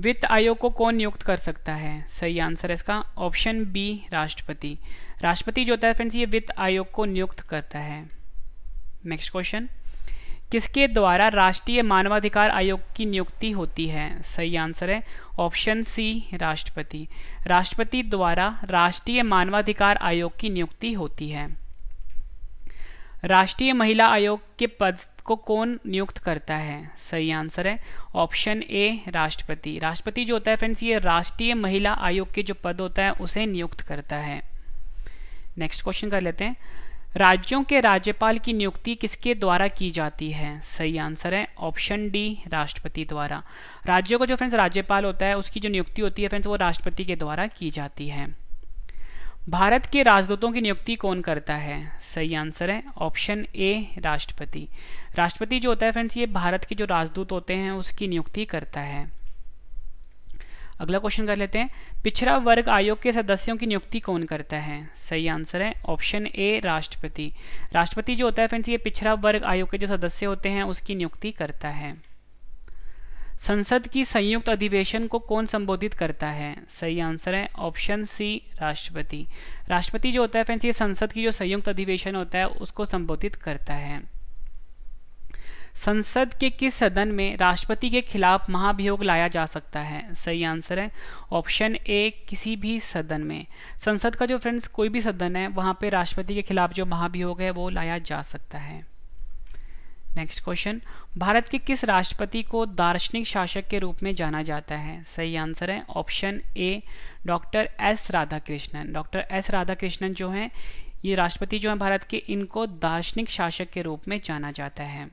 वित्त आयोग को कौन नियुक्त कर सकता है सही आंसर है इसका ऑप्शन बी राष्ट्रपति राष्ट्रपति जो होता है फ्रेंड्स ये वित्त आयोग को नियुक्त करता है नेक्स्ट क्वेश्चन किसके द्वारा राष्ट्रीय मानवाधिकार आयोग की नियुक्ति होती है सही आंसर है ऑप्शन सी राष्ट्रपति राष्ट्रपति द्वारा राष्ट्रीय मानवाधिकार आयोग की नियुक्ति होती है राष्ट्रीय महिला आयोग के पद को कौन नियुक्त करता है सही आंसर है ऑप्शन ए राष्ट्रपति राष्ट्रपति जो होता है फ्रेंड्स ये राष्ट्रीय महिला आयोग के जो पद होता है उसे नियुक्त करता है नेक्स्ट क्वेश्चन कर लेते हैं राज्यों के राज्यपाल की नियुक्ति किसके द्वारा की जाती है सही आंसर है ऑप्शन डी राष्ट्रपति द्वारा राज्यों का जो फ्रेंड्स राज्यपाल होता है उसकी जो नियुक्ति होती है फ्रेंड्स वो राष्ट्रपति के द्वारा की जाती है भारत के राजदूतों की नियुक्ति कौन करता है सही आंसर है ऑप्शन ए राष्ट्रपति राष्ट्रपति जो होता है फ्रेंड्स ये भारत के जो राजदूत होते हैं उसकी नियुक्ति करता है अगला क्वेश्चन कर लेते हैं पिछड़ा वर्ग आयोग के सदस्यों की नियुक्ति कौन करता है सही आंसर है ऑप्शन ए राष्ट्रपति राष्ट्रपति जो होता है फ्रेंड्स ये पिछड़ा वर्ग आयोग के जो सदस्य होते हैं उसकी नियुक्ति करता है संसद की संयुक्त अधिवेशन को कौन संबोधित करता है सही आंसर है ऑप्शन सी राष्ट्रपति राष्ट्रपति जो होता है फ्रेंड्स ये संसद की जो संयुक्त अधिवेशन होता है उसको संबोधित करता है संसद के किस सदन में राष्ट्रपति के खिलाफ महाभियोग लाया जा सकता है सही आंसर है ऑप्शन ए किसी भी सदन में संसद का जो फ्रेंड्स कोई भी सदन है वहाँ पे राष्ट्रपति के खिलाफ जो महाभियोग है वो लाया जा सकता है नेक्स्ट क्वेश्चन भारत के किस राष्ट्रपति को दार्शनिक शासक के रूप में जाना जाता है सही आंसर है option A doctor S Radhakrishnan doctor S Radhakrishnan जो हैं ये राष्ट्रपति जो हैं भारत के इनको दार्शनिक शासक के रूप में जाना जाता है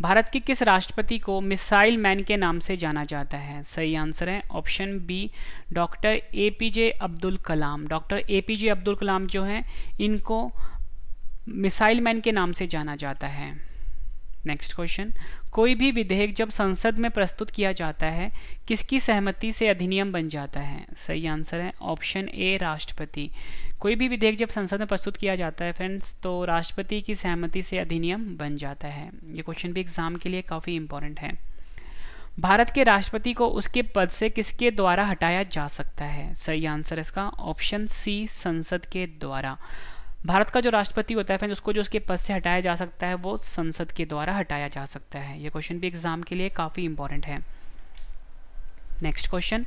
भारत के किस राष्ट्रपति को मिसाइल मैन के नाम से जाना जाता है सही आंसर है option B doctor A P J Abdul Kalam doctor A P J Abdul Kalam जो हैं इनको मिसाइल मैन के नाम से जाना जाता है नेक्स्ट क्वेश्चन कोई भी विधेयक जब संसद में प्रस्तुत किया जाता है किसकी सहमति से अधिनियम बन जाता है सही आंसर है ऑप्शन ए राष्ट्रपति कोई भी विधेयक जब संसद में प्रस्तुत किया जाता है फ्रेंड्स तो राष्ट्रपति की सहमति से अधिनियम बन जाता है ये क्वेश्चन भी एग्जाम के लिए काफ़ी इंपॉर्टेंट है भारत के राष्ट्रपति को उसके पद से किसके द्वारा हटाया जा सकता है सही आंसर इसका ऑप्शन सी संसद के द्वारा भारत का जो राष्ट्रपति होता है फ्रेंड उसको जो उसके पद से हटाया जा सकता है वो संसद के द्वारा हटाया जा सकता है ये क्वेश्चन भी एग्जाम के लिए काफ़ी इंपॉर्टेंट है नेक्स्ट क्वेश्चन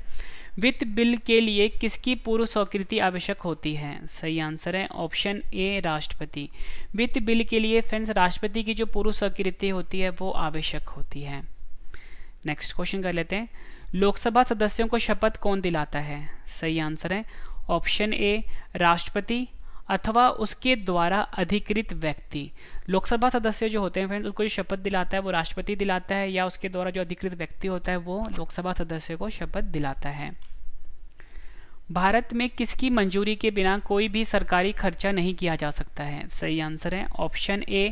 वित्त बिल के लिए किसकी पूर्व स्वीकृति आवश्यक होती है सही आंसर है ऑप्शन ए राष्ट्रपति वित्त बिल के लिए फ्रेंड्स राष्ट्रपति की जो पूर्व स्वीकृति होती है वो आवश्यक होती है नेक्स्ट क्वेश्चन कर लेते हैं लोकसभा सदस्यों को शपथ कौन दिलाता है सही आंसर है ऑप्शन ए राष्ट्रपति अथवा उसके द्वारा अधिकृत व्यक्ति लोकसभा सदस्य जो होते हैं फ्रेंड्स उनको जो शपथ दिलाता है वो राष्ट्रपति दिलाता है या उसके द्वारा जो अधिकृत व्यक्ति होता है वो लोकसभा सदस्य को शपथ दिलाता है भारत में किसकी मंजूरी के बिना कोई भी सरकारी खर्चा नहीं किया जा सकता है सही आंसर है ऑप्शन ए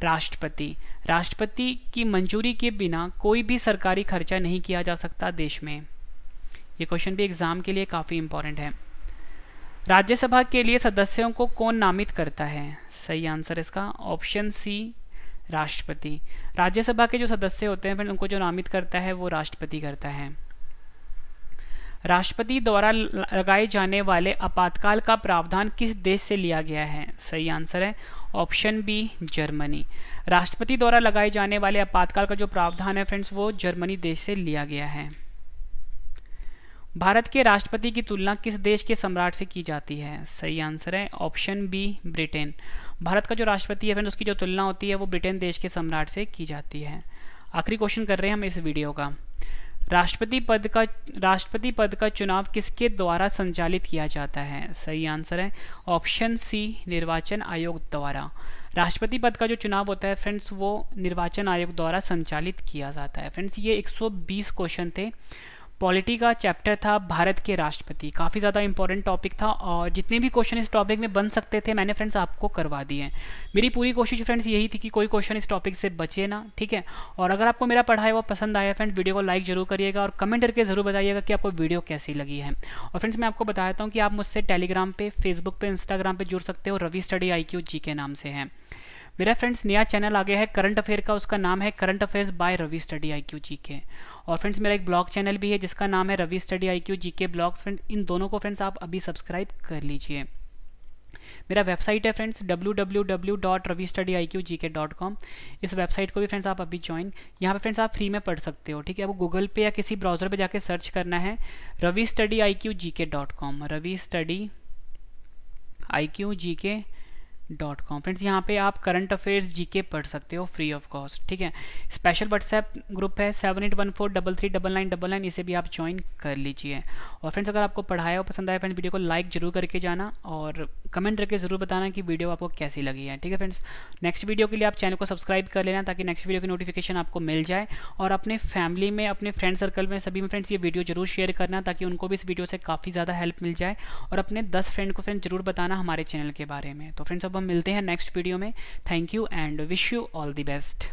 राष्ट्रपति राष्ट्रपति की मंजूरी के बिना कोई भी सरकारी खर्चा नहीं किया जा सकता देश में ये क्वेश्चन भी एग्ज़ाम के लिए काफ़ी इंपॉर्टेंट है राज्यसभा के लिए सदस्यों को कौन नामित करता है सही आंसर इसका ऑप्शन सी राष्ट्रपति राज्यसभा के जो सदस्य होते हैं फिर उनको जो नामित करता है वो राष्ट्रपति करता है राष्ट्रपति द्वारा लगाए जाने वाले आपातकाल का प्रावधान किस देश से लिया गया है सही आंसर है ऑप्शन बी जर्मनी राष्ट्रपति द्वारा लगाए जाने वाले आपातकाल का जो प्रावधान है फ्रेंड्स वो जर्मनी देश से लिया गया है भारत के राष्ट्रपति की तुलना किस देश के सम्राट से की जाती है सही आंसर है ऑप्शन बी ब्रिटेन भारत का जो राष्ट्रपति है फ्रेंड उसकी जो तुलना होती है वो ब्रिटेन देश के सम्राट से की जाती है आखिरी क्वेश्चन कर रहे हैं हम इस वीडियो का राष्ट्रपति पद का राष्ट्रपति पद का चुनाव किसके द्वारा संचालित किया जाता है सही आंसर है ऑप्शन सी निर्वाचन आयोग द्वारा राष्ट्रपति पद का जो चुनाव होता है फ्रेंड्स वो निर्वाचन आयोग द्वारा संचालित किया जाता है फ्रेंड्स ये 120 क्वेश्चन थे पॉलिटी का चैप्टर था भारत के राष्ट्रपति काफ़ी ज़्यादा इंपॉर्टेंट टॉपिक था और जितने भी क्वेश्चन इस टॉपिक में बन सकते थे मैंने फ्रेंड्स आपको करवा दिए हैं मेरी पूरी कोशिश फ्रेंड्स यही थी कि कोई क्वेश्चन इस टॉपिक से बचे ना ठीक है और अगर आपको मेरा पढ़ाया हुआ पसंद आया फ्रेंड वीडियो को लाइक जरूर करिएगा और कमेंट करके ज़रूर बताइएगा कि आपको वीडियो कैसी लगी है और फ्रेंड्स मैं आपको बताता हूँ कि आप मुझसे टेलीग्राम पर फेसबुक पर इंस्टाग्राम पर जुड़ सकते हो रवि स्टडी आई जी के नाम से है मेरा फ्रेंड्स नया चैनल आ गया है करंट अफेयर का उसका नाम है current affairs by Ravi study I Q G K और फ्रेंड्स मेरा एक ब्लॉग चैनल भी है जिसका नाम है Ravi study I Q G K blogs friend in दोनों को फ्रेंड्स आप अभी सब्सक्राइब कर लीजिए मेरा वेबसाइट है friends W W W dot Ravi study I Q G K dot com इस वेबसाइट को भी फ्रेंड्स आप अभी ज्वाइन यहाँ पे फ्रेंड्स आप फ्री में पढ़ सकते हो ठीक है वो गूगल पे या किसी ब्राउजर पे जाके सर्च करना है Ravi study I Q G K dot com Ravi study I Q G K dot com friends यहाँ पे आप करंट अफेयर्स जीके पढ़ सकते हो फ्री ऑफ कॉस्ट ठीक है स्पेशल व्हाट्सएप ग्रुप है seven eight one four double three double nine double nine इसे भी आप ज्वाइन कर लीजिए और फ्रेंड्स अगर आपको पढ़ाया हो पसंद आया फ्रेंड्स वीडियो को लाइक जरूर करके जाना और कमेंट करके ज़रूर बताना कि वीडियो आपको कैसी लगी है ठीक है फ्रेंड्स नेक्स्ट वीडियो के लिए आप चैनल को सब्सक्राइब कर लेना ताकि नेक्स्ट वीडियो की नोटिफिकेशन आपको मिल जाए और अपने फैमिली में अपने फ्रेंड सर्कल में सभी में फ्रेंड्स ये वीडियो जरूर शेयर करना ताकि उनको भी इस वीडियो से काफ़ी ज़्यादा हेल्प मिल जाए और अपने दस फ्रेंड को फ्रेंड जरूर बताना हमारे चैनल के बारे में तो फ्रेंड्स अब हम मिलते हैं नेक्स्ट वीडियो में thank you and wish you all the best